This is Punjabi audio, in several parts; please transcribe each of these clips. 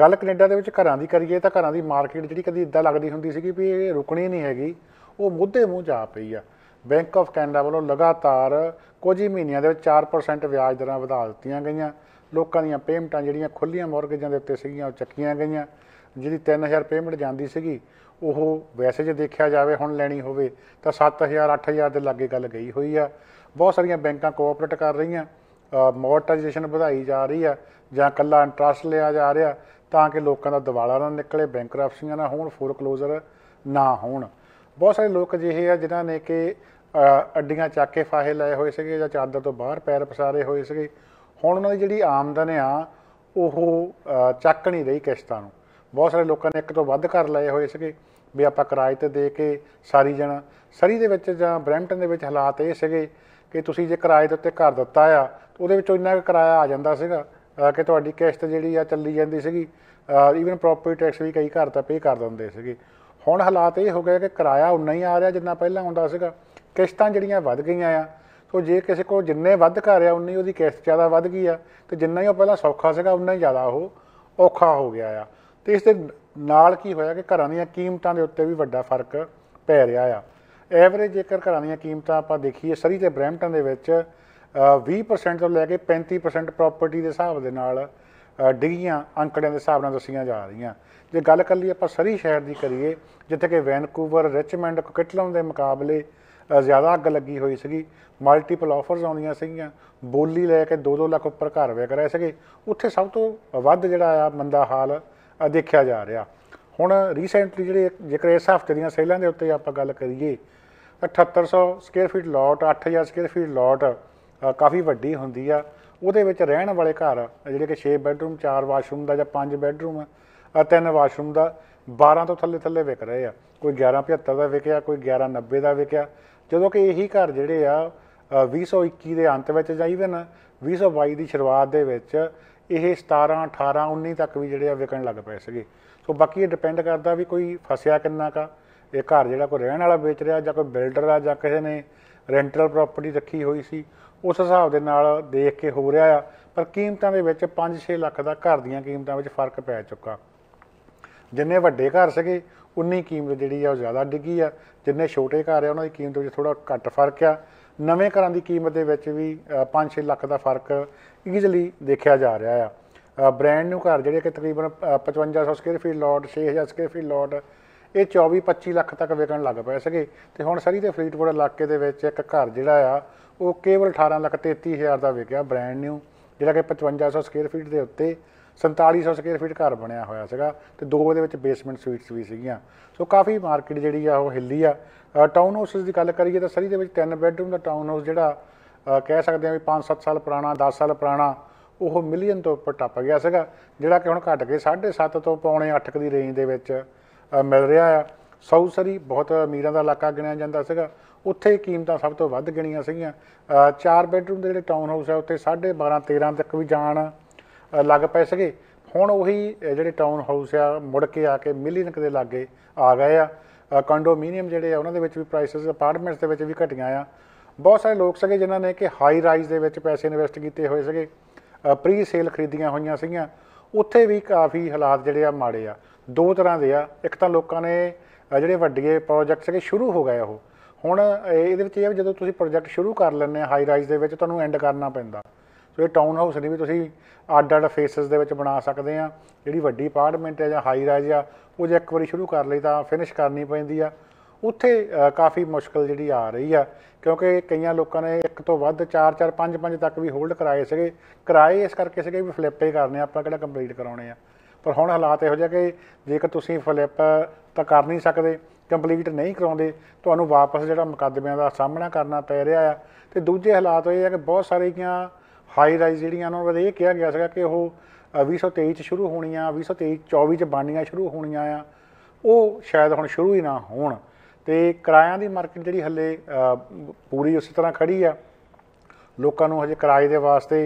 ਗੱਲ ਕੈਨੇਡਾ ਦੇ ਵਿੱਚ ਘਰਾਂ ਦੀ ਕਰੀਏ ਤਾਂ ਘਰਾਂ ਦੀ ਮਾਰਕੀਟ ਜਿਹੜੀ ਕਦੀ ਇਦਾਂ ਲੱਗਦੀ ਹੁੰਦੀ ਸੀਗੀ ਵੀ ਇਹ ਰੁਕਣੀ ਨਹੀਂ ਹੈਗੀ ਉਹ ਮੁੱਦੇ ਮੂੰਹ ਜਾ ਪਈ ਆ ਬੈਂਕ ਆਫ ਕੈਨੇਡਾ ਵੱਲੋਂ ਲਗਾਤਾਰ ਕੁਝ ਹੀ ਮਹੀਨਿਆਂ ਦੇ ਵਿੱਚ 4% ਵਿਆਜ ਦਰਾਂ ਵਧਾ ਦਿੱਤੀਆਂ ਗਈਆਂ ਲੋਕਾਂ ਦੀਆਂ ਪੇਮੈਂਟਾਂ ਜਿਹੜੀਆਂ ਖੁੱਲੀਆਂ ਮੌਰਗੇਜਾਂ ਦੇ ਉੱਤੇ ਸੀਗੀਆਂ ਉਹ ਚੱਕੀਆਂ ਗਈਆਂ ਜਿਹਦੀ 3000 ਪੇਮੈਂਟ ਜਾਂਦੀ ਸੀਗੀ ਉਹ ਵੈਸੇ ਜੇ ਦੇਖਿਆ ਜਾਵੇ ਹੁਣ ਲੈਣੀ ਹੋਵੇ ਤਾਂ 7000 8000 ਦੇ ਲਾਗੇ ਗੱਲ ਗਈ ਹੋਈ ਆ ਬਹੁਤ ਸਾਰੀਆਂ ਬੈਂਕਾਂ ਕੋਆਪਰੇਟ ਕਰ ਰਹੀਆਂ ਮੋਰਟਾਈਜੇਸ਼ਨ ਵਧਾਈ ਜਾ ਰਹੀ ਆ ਜਾਂ ਕੱਲਾ ਇੰਟਰਸਟ ਲਿਆ ਜਾ ਰਿਹਾ ਤਾਂ ਕਿ ਲੋਕਾਂ ਦਾ ਦਿਵਾਲਾ ਨਾ ਨਿਕਲੇ ਬੈਂਕਰਪਸੀਆਂ ਨਾ ਹੋਣ ਕਲੋਜ਼ਰ ਨਾ ਹੋਣ ਬਹੁਤ ਸਾਰੇ ਲੋਕ ਅਜਿਹੇ ਆ ਜਿਨ੍ਹਾਂ ਨੇ ਕਿ ਅੱਡੀਆਂ ਚੱਕ ਕੇ ਫਾਹੇ ਲਏ ਹੋਏ ਸੀਗੇ ਜਾਂ ਚਾਦਰ ਤੋਂ ਬਾਹਰ ਪੈਰ ਪਸਾਰੇ ਹੋਏ ਸੀਗੇ ਹੁਣ ਉਹਨਾਂ ਦੀ ਜਿਹੜੀ ਆਮਦਨ ਆ ਉਹ ਚੱਕ ਨਹੀਂ ਰਹੀ ਕਿਸ਼ਤਾਂ ਨੂੰ ਬਹੁਤ ਸਾਰੇ ਲੋਕਾਂ ਨੇ ਇੱਕ ਤੋਂ ਵੱਧ ਘਰ ਲਏ ਹੋਏ ਸੀਗੇ ਵੀ ਆਪਾਂ ਕਿਰਾਏ ਤੇ ਦੇ ਕੇ ਸਾਰੀ ਜਣਾ ਸਰੀ ਦੇ ਵਿੱਚ ਜਾਂ ਬ੍ਰੈਂਪਟਨ ਦੇ ਵਿੱਚ ਹਾਲਾਤ ਇਹ ਸੀਗੇ ਕਿ ਤੁਸੀਂ ਜੇ ਕਿਰਾਏ ਦੇ ਉੱਤੇ ਘਰ ਦਿੱਤਾ ਆ ਉਹਦੇ ਵਿੱਚੋਂ ਇੰਨਾ ਕਿਰਾਇਆ ਆ ਜਾਂਦਾ ਸੀਗਾ ਕਿ ਤੁਹਾਡੀ ਕਿਸ਼ਤ ਜਿਹੜੀ ਆ ਚੱਲੀ ਜਾਂਦੀ ਸੀਗੀ ਈਵਨ ਪ੍ਰਾਪਰਟੀ ਟੈਕਸ ਵੀ ਕਈ ਘਰ ਤਾਂ ਪੇ ਕਰ ਦਿੰਦੇ ਸੀਗੇ ਹੁਣ ਹਾਲਾਤ ਇਹ ਹੋ ਗਏ ਕਿ ਕਿਰਾਇਆ ਉਨਾ ਹੀ ਆ ਰਿਹਾ ਜਿੰਨਾ ਪਹਿਲਾਂ ਆਉਂਦਾ ਸੀਗਾ ਕਿਸ਼ਤਾਂ ਜਿਹੜੀਆਂ ਵੱਧ ਗਈਆਂ ਆ ਸੋ ਜੇ ਕਿਸੇ ਕੋਲ ਜਿੰਨੇ ਵੱਧ ਘਰ ਆ ਉਨੀ ਉਹਦੀ ਕਿਸ਼ਤ ਜ਼ਿਆਦਾ ਵੱਧ ਗਈ ਆ ਤੇ ਜਿੰਨਾ ਹੀ ਉਹ ਪਹਿਲਾਂ ਸੌਖਾ ਸੀਗਾ ਉਨਾ ਹੀ ਜ਼ਿਆਦਾ ਉਹ ਔਖਾ ਹੋ ਗਿਆ ਆ ਤੇ ਇਸ ਦੇ ਨਾਲ ਕੀ ਹੋਇਆ ਕਿ ਘਰਾਂ ਦੀਆਂ ਕੀਮਤਾਂ ਦੇ ਉੱਤੇ ਵੀ ਵੱਡਾ ਫਰਕ ਪੈ ਰਿਹਾ ਆ ਐਵਰੇਜ ਜੇਕਰ ਘਰਾਂ ਦੀਆਂ ਕੀਮਤਾਂ ਆਪਾਂ ਦੇਖੀਏ ਸਰੀ ਤੇ ਬ੍ਰੈਂਟਨ ਦੇ ਵਿੱਚ 20% ਤੋਂ ਲੈ ਕੇ 35% ਪ੍ਰਾਪਰਟੀ ਦੇ ਹਿਸਾਬ ਦੇ ਨਾਲ ਡਿਗੀਆਂ ਅੰਕੜਿਆਂ ਦੇ ਹਿਸਾਬ ਨਾਲ ਦੱਸੀਆਂ ਜਾ ਰਹੀਆਂ ਜੇ ਗੱਲ ਕਰ ਲਈ ਆਪਾਂ ਸਰੀ ਸ਼ਹਿਰ ਦੀ ਕਰੀਏ ਜਿੱਥੇ ਕਿ ਵੈਨਕੂਵਰ ਰਿਚਮੈਂਡ ਕੋਕਟਲਮ ਦੇ ਮੁਕਾਬਲੇ ਜ਼ਿਆਦਾ ਅੱਗ ਲੱਗੀ ਹੋਈ ਸੀਗੀ ਮਲਟੀਪਲ ਆਫਰਸ ਆਉਂਦੀਆਂ ਸੀਗੀਆਂ ਬੋਲੀ ਲੈ ਕੇ 2-2 ਲੱਖ ਉੱਪਰ ਘਰ ਵੇਖ ਰਹੇ ਸੀਗੇ ਉੱਥੇ ਸਭ ਤੋਂ ਵੱਧ ਜਿਹੜਾ ਆ ਮੰਦਾ ਹਾਲ ਦੇਖਿਆ ਜਾ ਰਿਹਾ ਹੁਣ ਰੀਸੈਂਟਲੀ ਜਿਹੜੇ ਜੇਕਰ ਇਸ ਹਫਤੇ ਦੀਆਂ ਸੇਲਾਂ ਦੇ ਉੱਤੇ ਆਪਾਂ ਗੱਲ ਕਰੀਏ 7800 square feet lot 8000 square feet lot ਕਾਫੀ ਵੱਡੀ ਹੁੰਦੀ ਆ ਉਹਦੇ ਵਿੱਚ ਰਹਿਣ ਵਾਲੇ ਘਰ ਜਿਹੜੇ ਕਿ 6 ਬੈੱਡਰੂਮ 4 ਵਾਸ਼ਰੂਮ ਦਾ ਜਾਂ 5 ਬੈੱਡਰੂਮ ਆ ਤਿੰਨ ਵਾਸ਼ਰੂਮ ਦਾ 12 ਤੋਂ ਥੱਲੇ ਥੱਲੇ ਵਿਕ ਰਹੇ ਆ ਕੋਈ 1175 ਦਾ ਵਿਕਿਆ ਕੋਈ 1190 ਦਾ ਵਿਕਿਆ ਜਦੋਂ ਕਿ ਇਹੀ ਘਰ ਜਿਹੜੇ ਆ 2021 ਦੇ ਅੰਤ ਵਿੱਚ ਜਾਂ ਇਵਨ 2022 ਦੀ ਸ਼ੁਰੂਆਤ ਦੇ ਵਿੱਚ ਇਹ 17 18 19 ਤੱਕ ਵੀ ਜਿਹੜੇ ਆ ਵਿਕਣ ਲੱਗ ਪਏ ਸੀਗੇ ਸੋ ਬਾਕੀ ਇਹ ਡਿਪੈਂਡ ਕਰਦਾ ਵੀ ਕੋਈ ਫਸਿਆ ਕਿੰਨਾ ਕਾ ਇਹ ਘਰ ਜਿਹੜਾ ਕੋਈ ਰਹਿਣ ਵਾਲਾ ਵੇਚ ਰਿਹਾ ਜਾਂ ਕੋਈ ਬਿਲਡਰ ਆ ਜਾਂ ਕਿਸੇ ਨੇ ਰੈਂਟਲ ਪ੍ਰਾਪਰਟੀ ਰੱਖੀ ਹੋਈ ਸੀ ਉਸ ਹਿਸਾਬ ਦੇ ਨਾਲ ਦੇਖ ਕੇ ਹੋ ਰਿਹਾ ਆ ਪਰ ਕੀਮਤਾਂ ਦੇ ਵਿੱਚ 5-6 ਲੱਖ ਦਾ ਘਰ ਦੀਆਂ ਕੀਮਤਾਂ ਵਿੱਚ ਫਰਕ ਪੈ ਚੁੱਕਾ ਜਿੰਨੇ ਵੱਡੇ ਘਰ ਸੀਗੇ ਉਨੀ ਕੀਮਤ ਜਿਹੜੀ ਆ ਉਹ ਜ਼ਿਆਦਾ ਡਿੱਗੀ ਆ ਜਿੰਨੇ ਛੋਟੇ ਘਰ ਆ ਉਹਨਾਂ ਦੀ ਕੀਮਤ ਵਿੱਚ ਥੋੜਾ ਘੱਟ ਫਰਕ ਆ ਨਵੇਂ ਘਰਾਂ ਦੀ ਕੀਮਤ ਦੇ ਵਿੱਚ ਵੀ 5-6 ਲੱਖ ਦਾ ਫਰਕ ਈਜ਼ੀਲੀ ਦੇਖਿਆ ਜਾ ਰਿਹਾ ਆ ਬ੍ਰਾਂਡ ਨਿਊ ਘਰ ਜਿਹੜੇ ਕਿ ਤਕਰੀਬਨ 5500 square feet lot 6000 square feet lot ਇਹ 24 25 ਲੱਖ ਤੱਕ ਵਿਕਣ ਲੱਗ ਪਏ ਸੀਗੇ ਤੇ ਹੁਣ ਸਰੀ ਦੇ ਫਰੀਦਕੋਟ ਇਲਾਕੇ ਦੇ ਵਿੱਚ ਇੱਕ ਘਰ ਜਿਹੜਾ ਆ ਉਹ ਕੇਵਲ 18 ਲੱਖ 33000 ਦਾ ਵਿਕਿਆ ਬ੍ਰਾਂਡ ਨਿਊ ਜਿਹੜਾ ਕਿ 5500 ਸਕੁਅਰ ਫੀਟ ਦੇ ਉੱਤੇ 4700 ਸਕੁਅਰ ਫੀਟ ਘਰ ਬਣਿਆ ਹੋਇਆ ਸੀਗਾ ਤੇ ਦੋ ਦੇ ਵਿੱਚ ਬੇਸਮੈਂਟ ਸੁਈਟਸ ਵੀ ਸੀਗੀਆਂ ਸੋ ਕਾਫੀ ਮਾਰਕੀਟ ਜਿਹੜੀ ਆ ਉਹ ਹਿੱਲੀ ਆ ਟਾਊਨ ਹਾਊਸਸ ਦੀ ਗੱਲ ਕਰੀਏ ਤਾਂ ਸਰੀ ਦੇ ਵਿੱਚ 3 ਬੈੱਡਰੂਮ ਦਾ ਟਾਊਨ ਹਾਊਸ ਜਿਹੜਾ ਕਹਿ ਸਕਦੇ ਆ ਵੀ 5-7 ਸਾਲ ਪੁਰਾਣਾ 10 ਸਾਲ ਪੁਰਾਣਾ ਉਹ ਮਿਲੀਅਨ ਤੋਂ ਉੱਪਰ ਟੱਪ ਗਿਆ ਸੀਗਾ ਜਿਹੜਾ ਕਿ ਹੁਣ ਘਟ ਕੇ 7.5 ਤੋਂ ਪੌਣੇ 8 ਦੀ ਰੇਂਜ ਦੇ ਵਿੱਚ ਮਿਲ ਰਿਹਾ ਆ ਸੌਸਰੀ ਬਹੁਤ ਅਮੀਰਾਂ ਦਾ ਇਲਾਕਾ ਗਿਣਿਆ ਜਾਂਦਾ ਸੀਗਾ ਉੱਥੇ ਕੀਮਤਾਂ ਸਭ ਤੋਂ ਵੱਧ ਗਿਣੀਆਂ ਸੀਗੀਆਂ ਚਾਰ ਬੈਡਰੂਮ ਦੇ ਜਿਹੜੇ ਟਾਊਨ ਹਾਊਸ ਆ ਉੱਥੇ 12.5 13 ਤੱਕ ਵੀ ਜਾਣ ਲੱਗ ਪਏ ਸੀਗੇ ਹੁਣ ਉਹੀ ਜਿਹੜੇ ਟਾਊਨ ਹਾਊਸ ਆ ਮੁੜ ਕੇ ਆ ਕੇ ਮਿਲੀਅਨ ਦੇ ਲਾਗੇ ਆ ਗਏ ਆ ਕੰਡੋਮੀਨੀਅਮ ਜਿਹੜੇ ਆ ਉਹਨਾਂ ਦੇ ਵਿੱਚ ਵੀ ਪ੍ਰਾਈਸਸ ਅਪਾਰਟਮੈਂਟਸ ਦੇ ਵਿੱਚ ਵੀ ਘਟੀਆਂ ਆ ਬਹੁਤ ਸਾਰੇ ਲੋਕ ਸੀਗੇ ਜਿਨ੍ਹਾਂ ਨੇ ਕਿ ਹਾਈ ਰਾਈਜ਼ ਦੇ ਵਿੱਚ ਪੈਸੇ ਇਨਵੈਸਟ ਕੀਤੇ ਹੋਏ ਸੀਗੇ ਪ੍ਰੀ ਸੇਲ ਖਰੀਦੀਆਂ ਹੋਈਆਂ ਸੀਗੀਆਂ ਉੱਥੇ ਵੀ ਕਾਫੀ ਹਾਲਾਤ ਜਿਹੜੇ ਆ ਮਾੜੇ ਆ ਦੋ ਤਰ੍ਹਾਂ ਦੇ ਆ ਇੱਕ ਤਾਂ ਲੋਕਾਂ ਨੇ ਜਿਹੜੇ ਵੱਡੇ ਪ੍ਰੋਜੈਕਟ ਸੀਗੇ ਸ਼ੁਰੂ ਹੋ ਗਏ ਉਹ ਹੁਣ ਇਹਦੇ ਵਿੱਚ ਇਹ ਵੀ ਜਦੋਂ ਤੁਸੀਂ ਪ੍ਰੋਜੈਕਟ ਸ਼ੁਰੂ ਕਰ ਲੈਂਦੇ ਆ ਹਾਈ ਰਾਈਜ਼ ਦੇ ਵਿੱਚ ਤੁਹਾਨੂੰ ਐਂਡ ਕਰਨਾ ਪੈਂਦਾ ਸੋ ਇਹ ਟਾਊਨ ਹਾਊਸ ਨਹੀਂ ਵੀ ਤੁਸੀਂ ਅੱਡ ਅੱਡ ਫੇਸਸ ਦੇ ਵਿੱਚ ਬਣਾ ਸਕਦੇ ਆ ਜਿਹੜੀ ਵੱਡੀ ਅਪਾਰਟਮੈਂਟ ਹੈ ਜਾਂ ਹਾਈ ਰਾਈਜ਼ ਆ ਉਹ ਜੇ ਇੱਕ ਵਾਰੀ ਸ਼ੁਰੂ ਕਰ ਲਈ ਤਾਂ ਫਿਨਿਸ਼ ਕਰਨੀ ਪੈਂਦੀ ਆ ਉੱਥੇ ਕਾਫੀ ਮੁਸ਼ਕਲ ਜਿਹੜੀ ਆ ਰਹੀ ਆ ਕਿਉਂਕਿ ਕਈਆਂ ਲੋਕਾਂ ਨੇ ਇੱਕ ਤੋਂ ਵੱਧ 4 4 5 5 ਤੱਕ ਵੀ ਹੋਲਡ ਕਰਾਏ ਸੀਗੇ ਕਿਰਾਏ ਇਸ ਕਰਕੇ ਸੀਗੇ ਵੀ ਫਲਿੱਪੇ ਕਰਨੇ ਆਪਾਂ ਕਿਹੜਾ ਕੰਪਲੀਟ ਕਰਾਉਣੇ ਆ ਪਰ ਹੁਣ ਹਾਲਾਤ ਇਹੋ ਜਿਹਾ ਕਿ ਜੇਕਰ ਤੁਸੀਂ ਫਲਿੱਪ ਤਾਂ ਕਰ ਨਹੀਂ ਸਕਦੇ ਕੰਪਲੀਟ ਨਹੀਂ ਕਰਾਉਂਦੇ ਤੁਹਾਨੂੰ ਵਾਪਸ ਜਿਹੜਾ ਮੁਕੱਦਮਿਆਂ ਦਾ ਸਾਹਮਣਾ ਕਰਨਾ ਪੈ ਰਿਹਾ ਆ ਤੇ ਦੂਜੇ ਹਾਲਾਤ ਇਹ ਆ ਕਿ ਬਹੁਤ ਸਾਰੀਆਂ ਹਾਈ ਰਾਈਜ਼ ਜਿਹੜੀਆਂ ਉਹਨਾਂ ਬਾਰੇ ਇਹ ਕਿਹਾ ਗਿਆ ਸੀਗਾ ਕਿ ਉਹ 2023 ਚ ਸ਼ੁਰੂ ਹੋਣੀਆਂ 2023 24 ਚ ਬਣਨੀਆਂ ਸ਼ੁਰੂ ਹੋਣੀਆਂ ਆ ਉਹ ਸ਼ਾਇਦ ਹੁਣ ਸ਼ੁਰੂ ਹੀ ਨਾ ਹੋਣ ਤੇ ਕਿਰਾਇਆਂ ਦੀ ਮਾਰਕੀਟ ਜਿਹੜੀ ਹੱਲੇ ਪੂਰੀ ਉਸੇ ਤਰ੍ਹਾਂ ਖੜੀ ਆ ਲੋਕਾਂ ਨੂੰ ਹਜੇ ਕਿਰਾਏ ਦੇ ਵਾਸਤੇ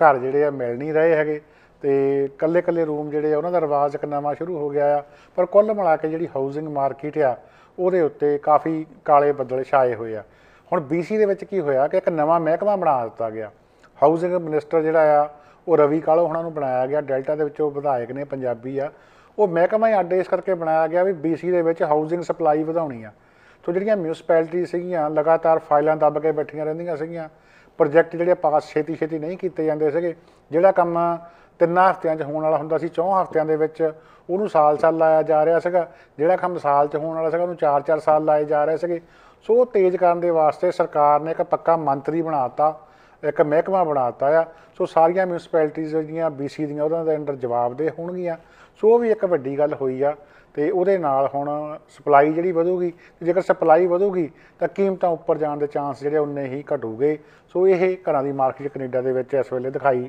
ਘਰ ਜਿਹੜੇ ਆ ਮਿਲ ਨਹੀਂ ਰਹੇ ਹੈਗੇ ਤੇ ਕੱਲੇ ਕੱਲੇ ਰੂਮ ਜਿਹੜੇ ਆ ਉਹਨਾਂ ਦਾ ਰਿਵਾਜ ਇੱਕ ਨਵਾਂ ਸ਼ੁਰੂ ਹੋ ਗਿਆ ਆ ਪਰ ਕੁੱਲ ਮਿਲਾ ਕੇ ਜਿਹੜੀ ਹਾਊਸਿੰਗ ਮਾਰਕੀਟ ਆ ਉਹਦੇ ਉੱਤੇ ਕਾਫੀ ਕਾਲੇ ਬੱਦਲ ਛਾਏ ਹੋਏ ਆ ਹੁਣ BC ਦੇ ਵਿੱਚ ਕੀ ਹੋਇਆ ਕਿ ਇੱਕ ਨਵਾਂ ਮਹਿਕਮਾ ਬਣਾ ਦਿੱਤਾ ਗਿਆ ਹਾਊਸਿੰਗ ਮਿਨਿਸਟਰ ਜਿਹੜਾ ਆ ਉਹ ਰਵੀ ਕਾਲੋ ਹੁਣਾਂ ਨੂੰ ਬਣਾਇਆ ਗਿਆ ਡੈਲਟਾ ਦੇ ਵਿੱਚੋਂ ਵਿਧਾਇਕ ਨੇ ਪੰਜਾਬੀ ਆ ਉਹ ਮਹਿਕਮਾ ਹੀ ਅੱਡ ਇਸ ਕਰਕੇ ਬਣਾਇਆ ਗਿਆ ਵੀ BC ਦੇ ਵਿੱਚ ਹਾਊਸਿੰਗ ਸਪਲਾਈ ਵਧਾਉਣੀ ਆ ਤੋਂ ਜਿਹੜੀਆਂ ਮਿਊਨਿਸਪੈਲਿਟੀ ਸੀਗੀਆਂ ਲਗਾਤਾਰ ਫਾਈਲਾਂ ਦੱਬ ਕੇ ਬੈਠੀਆਂ ਰਹਿੰਦੀਆਂ ਸੀਗੀਆਂ ਪ੍ਰੋਜੈਕਟ ਜਿਹੜੇ ਪਾਸ ਛੇਤੀ ਛੇਤੀ ਨਹੀਂ ਕੀਤੇ ਜਾਂਦੇ ਸੀਗੇ ਜਿਹੜਾ ਕੰਮ ਤਿੰਨਾਂ ਹਫ਼ਤਿਆਂ 'ਚ ਹੋਣ ਵਾਲਾ ਹੁੰਦਾ ਸੀ ਚੌਂ ਹਫ਼ਤਿਆਂ ਦੇ ਵਿੱਚ ਉਹਨੂੰ ਸਾਲ-ਸਾਲ ਲਾਇਆ ਜਾ ਰਿਹਾ ਸੀਗਾ ਜਿਹੜਾ ਕੰਮ ਸਾਲ 'ਚ ਹੋਣ ਵਾਲਾ ਸੀਗਾ ਉਹਨੂੰ 4-4 ਸਾਲ ਲਾਏ ਜਾ ਰਹੇ ਸੀਗੇ ਸੋ ਉਹ ਤੇਜ਼ ਕਰਨ ਦੇ ਵਾਸਤੇ ਸਰਕਾਰ ਨੇ ਇੱਕ ਪੱਕਾ ਮੰਤਰੀ ਬਣਾਤਾ ਇੱਕ ਮਹਿਕਮਾ ਬਣਾਤਾ ਆ ਸੋ ਸਾਰੀਆਂ ਮਿਊਨਿਸਪੈਲਿਟੀਆਂ ਜਿਹੜੀਆਂ ਬੀਸੀ ਦੀਆਂ ਉਹਨਾਂ ਦੇ ਅੰਡਰ ਜਵਾਬਦੇ ਹੋਣਗੀਆਂ ਸੋ ਉਹ ਵੀ ਇੱਕ ਵੱਡੀ ਗੱਲ ਹੋਈ ਆ ਤੇ ਉਹਦੇ ਨਾਲ ਹੁਣ ਸਪਲਾਈ ਜਿਹੜੀ ਵਧੂਗੀ ਤੇ ਜੇਕਰ ਸਪਲਾਈ ਵਧੂਗੀ ਤਾਂ ਕੀਮਤਾਂ ਉੱਪਰ ਜਾਣ ਦੇ ਚਾਂਸ ਜਿਹੜੇ ਉਨੇ ਹੀ ਘਟੂਗੇ ਸੋ ਇਹ ਘਰਾਂ ਦੀ ਮਾਰਕੀਟ ਕੈਨੇਡਾ ਦੇ ਵਿੱਚ ਇਸ ਵੇਲੇ ਦਿਖਾਈ